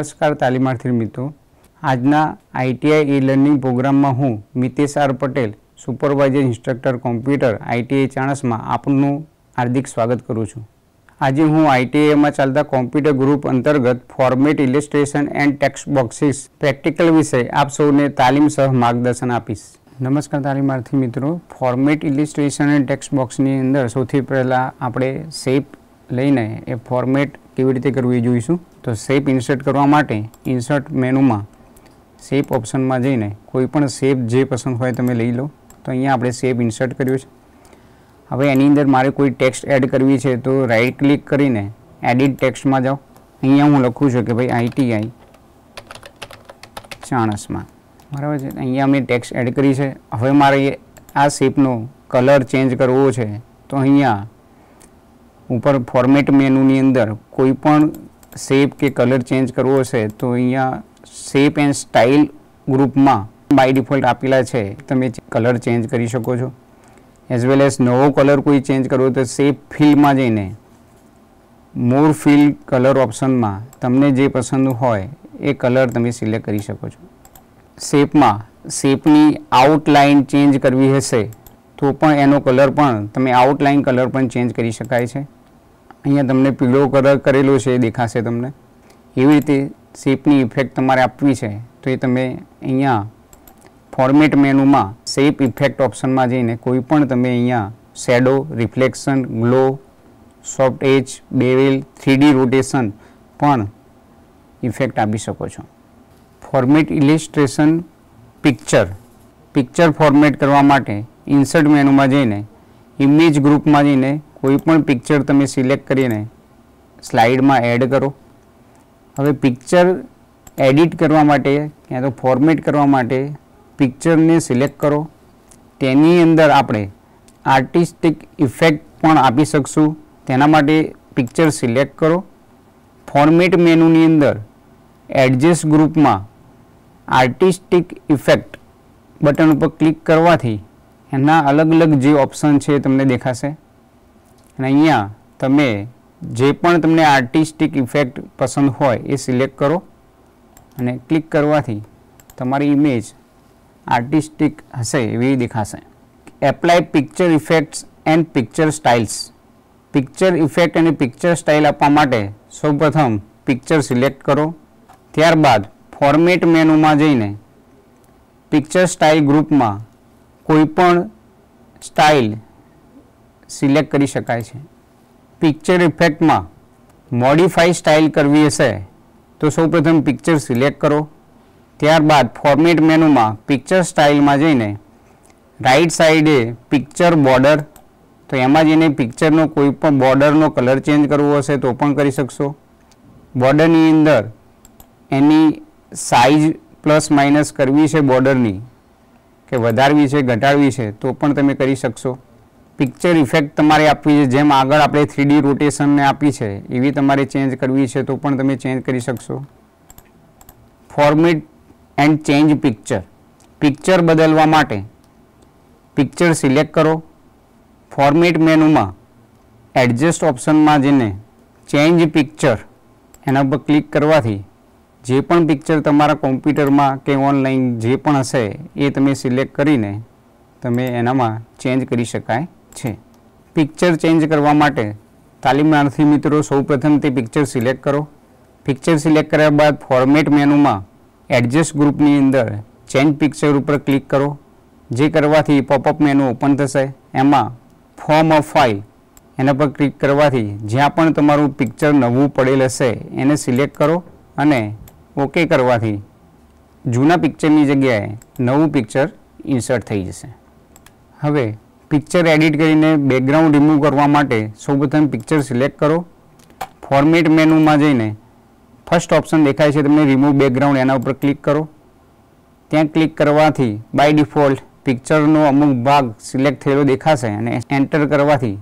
નમસ્કાર તાલીમાર્થી મિત્રો આજના આઈટીઆઈ ઈ લર્નિંગ પ્રોગ્રામમાં હું Mitesh R Patel supervisor instructor computer ITI Chanasma આપનું હાર્દિક સ્વાગત કરું છું આજે હું આઈટીઆઈમાં ચાલતા કોમ્પ્યુટર ગ્રુપ અંતર્ગત format illustration and text boxes practical વિશે આપ સૌને તાલીમ સહ માર્ગદર્શન આપીશ નમસ્કાર તાલીમાર્થી મિત્રો ફોર્મેટ ઇલિસ્ટ્રેશન એન્ડ ટેક્સ્ટ બોક્સની અંદર સૌથી પહેલાં આપણે શેપ લઈને એ ફોર્મેટ કેવી રીતે કરવું એ જોઈશું તો શેપ ઇન્સર્ટ કરવા માટે ઇન્સર્ટ મેનુમાં શેપ ઓપ્શનમાં જઈને કોઈપણ શેપ જે પસંદ હોય તમે લઈ લો તો અહીંયા આપણે શેપ ઇન્સર્ટ કર્યું છે હવે એની અંદર મારે કોઈ ટેક્સ્ટ એડ કરવી છે તો રાઇટ ક્લિક કરીને એડિટ ટેક્સ્ટમાં જાઓ અહીંયા હું લખું છું કે ભાઈ આઈટીઆઈ ચાણસમાં બરાબર છે અહીંયા મેં ટેક્સ્ટ એડ કરી છે હવે મારે આ શેપનો કલર ચેન્જ કરવો છે તો અહીંયા ઉપર ફોર્મેટ મેનુની અંદર કોઈ પણ શેપ કે કલર ચેન્જ કરવો હશે તો અહીંયા શેપ એન્ડ સ્ટાઇલ ગ્રુપમાં બાય ડિફોલ્ટ આપેલા છે તમે કલર ચેન્જ કરી શકો છો એઝ વેલ એઝ નવો કલર કોઈ ચેન્જ કરવો તો શેપ ફિલ્ડમાં જઈને મોર ફિલ કલર ઓપ્શનમાં તમને જે પસંદ હોય એ કલર તમે સિલેક્ટ કરી શકો છો શેપમાં શેપની આઉટલાઇન ચેન્જ કરવી હશે તો પણ એનો કલર પણ તમે આઉટલાઇન કલર પણ ચેન્જ કરી શકાય છે અહીંયા તમને પીળો કલર કરેલો છે દેખાશે તમને એવી રીતે શેપની ઇફેક્ટ તમારે આપવી છે તો એ તમે અહીંયા ફોર્મેટ મેનુમાં શેપ ઇફેક્ટ ઓપ્શનમાં જઈને કોઈ પણ તમે અહીંયા shadow reflection glow soft edge bevel three D rotation પણ ઇફેક્ટ આપી શકો છો format illustration picture picture format કરવા માટે ઇન્સર્ટ મેનુમાં જઈને ઇમેજ ગ્રુપમાં જઈને કોઈપણ પિક્ચર તમે સિલેક્ટ કરીને સ્લાઇડમાં એડ કરો હવે પિક્ચર એડિટ કરવા માટે ક્યાં તો ફોર્મેટ કરવા માટે પિક્ચરને સિલેક્ટ કરો તેની અંદર આપણે આર્ટિસ્ટિક ઇફેક્ટ પણ આપી શકશું તેના માટે પિક્ચર સિલેક્ટ કરો ફોર્મેટ મેનુની અંદર એડજસ્ટ ગ્રુપમાં આર્ટિસ્ટિક ઇફેક્ટ બટન ઉપર ક્લિક કરવાથી એના અલગ અલગ જે ઓપ્શન છે તમને દેખાશે અને અહીંયા તમે જે પણ તમને આર્ટિસ્ટિક ઇફેક્ટ પસંદ હોય એ સિલેક્ટ કરો અને ક્લિક કરવાથી તમારી ઇમેજ આર્ટિસ્ટિક હશે એવી દેખાશે apply picture effects and picture styles picture effect અને પિક્ચર સ્ટાઇલ આપવા માટે સૌપ્રથમ પિક્ચર સિલેક્ટ કરો ત્યારબાદ ફોર્મેટ મેનુમાં જઈને પિક્ચર સ્ટાઇલ ગ્રુપમાં કોઈપણ સ્ટાઇલ સિલેક્ટ કરી શકાય છે પિક્ચર ઇફેક્ટમાં મોડિફાઈ સ્ટાઇલ કરવી હશે તો સૌપ્રથમ પિક્ચર સિલેક્ટ કરો ત્યારબાદ ફોર્મેટ મેનુમાં પિક્ચર સ્ટાઇલમાં જઈને રાઈટ સાઈડે પિક્ચર બોર્ડર તો એમાં જઈને પિક્ચરનો કોઈ પણ બોર્ડરનો કલર ચેન્જ કરવો હશે તો પણ કરી શકશો બોર્ડરની અંદર એની સાઇઝ પ્લસ માઇનસ કરવી છે બોર્ડરની કે વધારવી છે ઘટાડવી છે તો પણ તમે કરી શકશો પિક્ચર ઇફેક્ટ તમારે આપવી છે જેમ આગળ આપણે થ્રીડી રોટેશનને આપી છે એવી તમારે ચેન્જ કરવી છે તો પણ તમે ચેન્જ કરી શકશો format and change picture picture બદલવા માટે પિક્ચર સિલેક્ટ કરો ફોર્મેટ મેનુમાં એડજસ્ટ ઓપ્શનમાં જઈને ચેન્જ પિક્ચર એના પર ક્લિક કરવાથી જે પણ પિક્ચર તમારા કોમ્પ્યુટરમાં કે ઓનલાઈન જે પણ હશે એ તમે સિલેક્ટ કરીને તમે એનામાં ચેન્જ કરી શકાય છે પિક્ચર ચેન્જ કરવા માટે તાલીમાર્થી મિત્રો સૌપ્રથમ તે પિક્ચર સિલેક્ટ કરો પિક્ચર સિલેક્ટ કર્યા બાદ ફોર્મેટ મેનુમાં એડજસ્ટ ગ્રુપની અંદર ચેન્જ પિક્ચર ઉપર ક્લિક કરો જે કરવાથી પોપઅપ મેનુ ઓપન થશે એમાં ફોર્મ ઓફ ફાઇલ એના પર ક્લિક કરવાથી જ્યાં પણ તમારું પિક્ચર નવું પડેલ હશે એને સિલેક્ટ કરો અને ઓકે કરવાથી જૂના પિક્ચરની જગ્યાએ નવું પિક્ચર ઇન્સર્ટ થઈ જશે હવે પિક્ચર એડિટ કરીને બેકગ્રાઉન્ડ રિમૂવ કરવા માટે સૌપ્રથમ પિક્ચર સિલેક્ટ કરો ફોર્મેટ મેનુમાં જઈને ફર્સ્ટ ઓપ્શન દેખાય છે તમને રિમૂવ બેકગ્રાઉન્ડ એના ઉપર ક્લિક કરો ત્યાં ક્લિક કરવાથી બાય ડિફોલ્ટ પિક્ચરનો અમુક ભાગ સિલેક્ટ થયેલો દેખાશે અને એન્ટર કરવાથી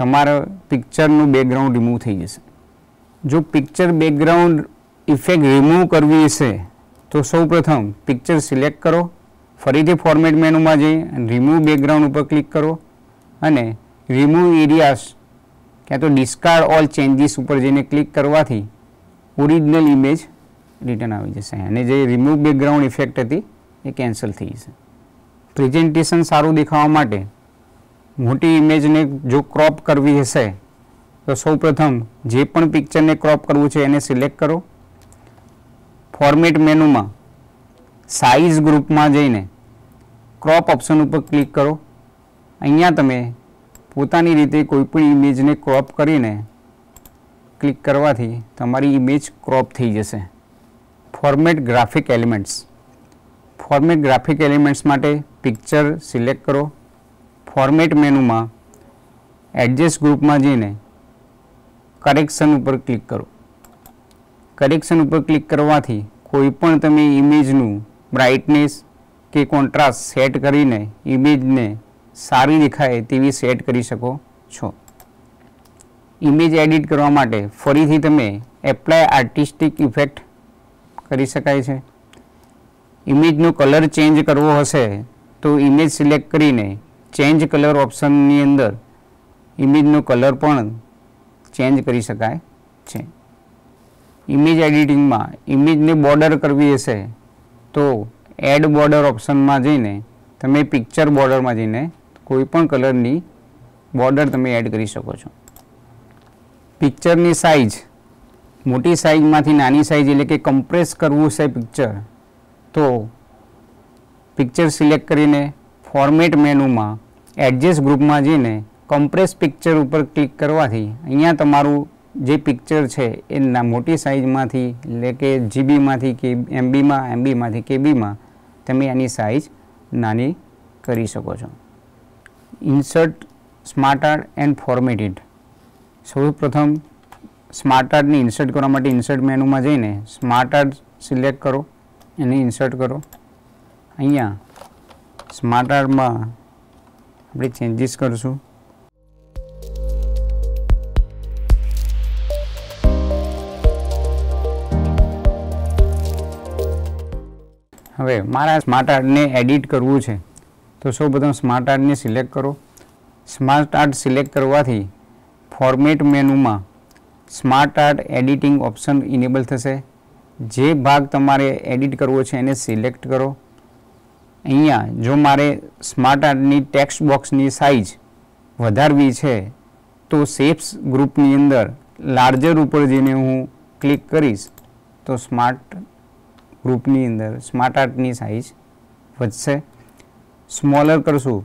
તમારા પિક્ચરનું બેકગ્રાઉન્ડ રિમૂવ થઈ જશે જો પિક્ચર બેકગ્રાઉન્ડ ઇફેક્ટ રિમૂવ કરવી હશે તો સૌપ્રથમ પિક્ચર સિલેક્ટ કરો ફરીથી ફોર્મેટ મેનુમાં જઈ અને રિમૂવ બેકગ્રાઉન્ડ ઉપર ક્લિક કરો અને રિમૂવ એરિયાસ ક્યાં તો ડિસ્કાર્ડ ઓલ ચેન્જીસ ઉપર જઈને ક્લિક કરવાથી ઓરિજિનલ ઇમેજ રિટર્ન આવી જશે અને જે રિમૂવ બેકગ્રાઉન્ડ ઇફેક્ટ હતી એ કેન્સલ થઈ જશે પ્રેઝન્ટેશન સારું દેખાવા માટે મોટી ઇમેજને જો ક્રોપ કરવી હશે તો સૌપ્રથમ જે પણ પિક્ચરને ક્રોપ કરવું છે એને સિલેક્ટ કરો ફોર્મેટ મેનુમાં સાઇઝ ગ્રુપમાં જઈને ક્રોપ ઓપ્શન ઉપર ક્લિક કરો અહીંયા તમે પોતાની રીતે કોઈપણ ઇમેજને ક્રોપ કરીને ક્લિક કરવાથી તમારી ઇમેજ ક્રોપ થઈ જશે format graphic elements format graphic elements માટે પિક્ચર સિલેક્ટ કરો ફોર્મેટ મેનુમાં એડજસ્ટ ગ્રુપમાં જઈને કરેક્શન ઉપર ક્લિક કરો કરેક્શન ઉપર ક્લિક કરવાથી કોઈપણ તમે ઇમેજનું બ્રાઇટનેસ કે કોન્ટ્રાસ્ટ સેટ કરીને ઇમેજને સારી દેખાય તેવી સેટ કરી શકો છો ઇમેજ એડિટ કરવા માટે ફરીથી તમે એપ્લાય આર્ટિસ્ટિક ઇફેક્ટ કરી શકાય છે ઇમેજનો કલર ચેન્જ કરવો હશે તો ઇમેજ સિલેક્ટ કરીને ચેન્જ કલર ઓપ્શનની અંદર ઇમેજનો કલર પણ ચેન્જ કરી શકાય છે ઇમેજ એડિટિંગમાં ઇમેજને બોર્ડર કરવી હશે તો એડ બોર્ડર ઓપ્શનમાં જઈને તમે પિક્ચર બોર્ડરમાં જઈને કોઈ પણ કલરની બોર્ડર તમે એડ કરી શકો છો પિક્ચરની સાઇઝ મોટી સાઇઝમાંથી નાની સાઇઝ એટલે કે કમ્પ્રેસ કરવું છે પિક્ચર તો પિક્ચર સિલેક્ટ કરીને ફોર્મેટ મેનુમાં એડજસ્ટ ગ્રુપમાં જઈને કમ્પ્રેસ પિક્ચર ઉપર ક્લિક કરવાથી અહીંયા તમારું જે પિક્ચર છે એ મોટી સાઇઝમાંથી એટલે કે જીબીમાંથી કે એમબીમાં એમબીમાંથી કેબીમાં તમે એની સાઇઝ નાની કરી શકો છો insert smart art and formatted સૌપ્રથમ સ્માર્ટ આર્ટને ઇન્સર્ટ કરવા માટે ઇન્સર્ટ મેનુમાં જઈને સ્માર્ટ આર્ટ સિલેક્ટ કરો એને ઇન્સર્ટ કરો અહીંયા સ્માર્ટ આર્ટમાં આપણે ચેન્જીસ કરીશું હવે મારા સ્માર્ટ આર્ટને એડિટ કરવું છે તો સૌપ્રથમ સ્માર્ટ આર્ટને સિલેક્ટ કરો સ્માર્ટ આર્ટ સિલેક્ટ કરવાથી ફોર્મેટ મેનુમાં smart art editing option enable થશે જે ભાગ તમારે એડિટ કરવો છે એને સિલેક્ટ કરો અહીંયા જો મારે સ્માર્ટ આર્ટની ટેક્સ્ટ બોક્સની સાઇઝ વધારવી છે તો સેફ્સ ગ્રુપની અંદર લાર્જર ઉપર જઈને હું ક્લિક કરીશ તો સ્માર્ટ ગ્રુપની અંદર સ્માર્ટ આર્ટની સાઇઝ વધશે સ્મોલર કરશું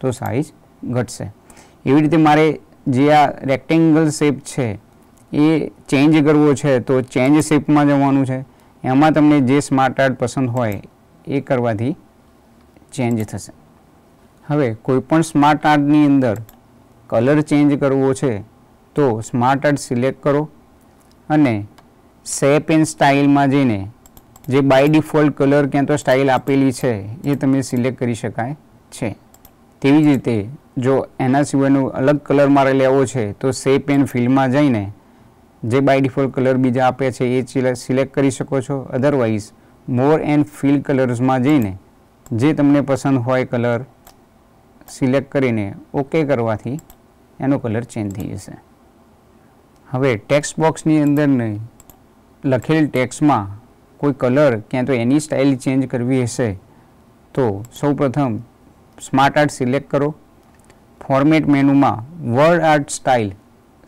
તો સાઇઝ ઘટશે એવી રીતે મારે જે આ રેક્ટેંગલ શેપ છે એ ચેન્જ કરવો છે તો ચેન્જ શેપમાં જવાનું છે એમાં તમને જે સ્માર્ટ આર્ટ પસંદ હોય એ કરવાથી ચેન્જ થશે હવે કોઈપણ સ્માર્ટ આર્ટની અંદર કલર ચેન્જ કરવો છે તો સ્માર્ટ આર્ટ સિલેક્ટ કરો અને શેપ એન્ડ સ્ટાઇલમાં જઈને જે બાય ડિફોલ્ટ કલર ક્યાં તો સ્ટાઇલ આપેલી છે એ તમે સિલેક્ટ કરી શકાય છે તેવી જ રીતે જો એના સિવાયનો અલગ કલર મારે લેવો છે તો સેપ એન્ડ ફિલ્ડમાં જઈને જે બાય ડિફોલ્ટ કલર બીજા આપે છે એ સિલેક્ટ કરી શકો છો અધરવાઇઝ મોર એન્ડ ફિલ્ડ કલર્સમાં જઈને જે તમને પસંદ હોય કલર સિલેક્ટ કરીને ઓકે કરવાથી એનો કલર ચેન્જ થઈ જશે હવે ટેક્સ્ટ બોક્સની અંદર લખેલ ટેક્સમાં કોઈ કલર ક્યાં તો એની સ્ટાઇલ ચેન્જ કરવી હશે તો સૌપ્રથમ સ્માર્ટ આર્ટ સિલેક્ટ કરો ફોર્મેટ મેનુમાં વર્ડ આર્ટ સ્ટાઇલ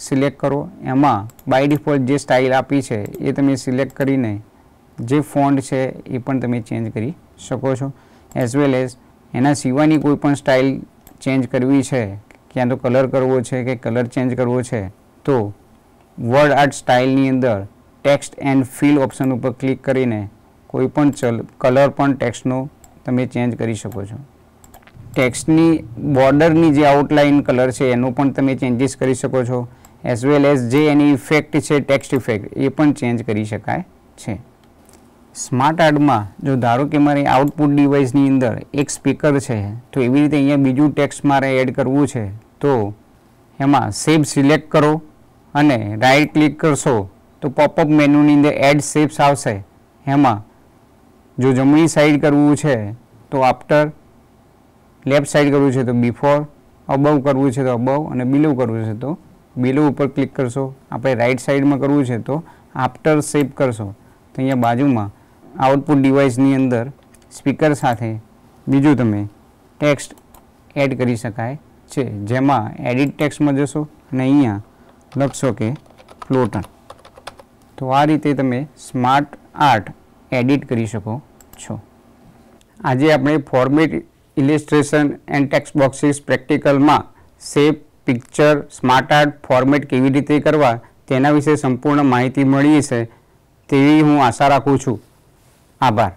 સિલેક્ટ કરો એમાં બાય ડિફોલ્ટ જે સ્ટાઇલ આપી છે એ તમે સિલેક્ટ કરીને જે ફોન્ડ છે એ પણ તમે ચેન્જ કરી શકો છો એઝ વેલ એઝ એના સિવાયની કોઈ પણ સ્ટાઇલ ચેન્જ કરવી છે ક્યાં તો કલર કરવો છે કે કલર ચેન્જ કરવો છે તો વર્ડ આર્ટ સ્ટાઇલની અંદર ટેક્સ્ટ એન્ડ ફિલ ઓપ્શન ઉપર ક્લિક કરીને કોઈપણ ચલ કલર પણ ટેક્સ્ટનો તમે ચેન્જ કરી શકો છો ટેક્સ્ટની બોર્ડરની જે આઉટલાઇન કલર છે એનો પણ તમે ચેન્જીસ કરી શકો છો એઝ વેલ એઝ જે એની ઇફેક્ટ છે ટેક્સ્ટ ઇફેક્ટ એ પણ ચેન્જ કરી શકાય છે સ્માર્ટ આર્ડમાં જો ધારો કે મારે આઉટપુટ ડિવાઇસની અંદર એક સ્પીકર છે તો એવી રીતે અહીંયા બીજું ટેક્સ્ટ મારે એડ કરવું છે તો એમાં સેબ સિલેક્ટ કરો અને રાઇટ ક્લિક કરશો તો પોપઅપ મેનુની અંદર એડ શેપ્સ આવશે એમાં જો જમણી સાઈડ કરવું છે તો આફ્ટર લેફ્ટ સાઈડ કરવું છે તો બિફોર અબવ કરવું છે તો અબવ અને બિલો કરવું છે તો બિલો ઉપર ક્લિક કરશો આપણે રાઈટ સાઈડમાં કરવું છે તો આફ્ટર શેપ કરશો તો અહીંયા બાજુમાં આઉટપુટ ડિવાઇસની અંદર સ્પીકર સાથે બીજું તમે ટેક્સ્ટ એડ કરી શકાય છે જેમાં એડિટ ટેક્સ્ટમાં જશો અને અહીંયા લખશો કે ફ્લોટન તો આ રીતે તમે સ્માર્ટ આર્ટ એડિટ કરી શકો છો આજે આપણે format illustration and text boxes પ્રેક્ટિકલમાં shape picture smart art format કેવી રીતે કરવા તેના વિશે સંપૂર્ણ માહિતી મળી છે તેવી હું આશા રાખું છું આભાર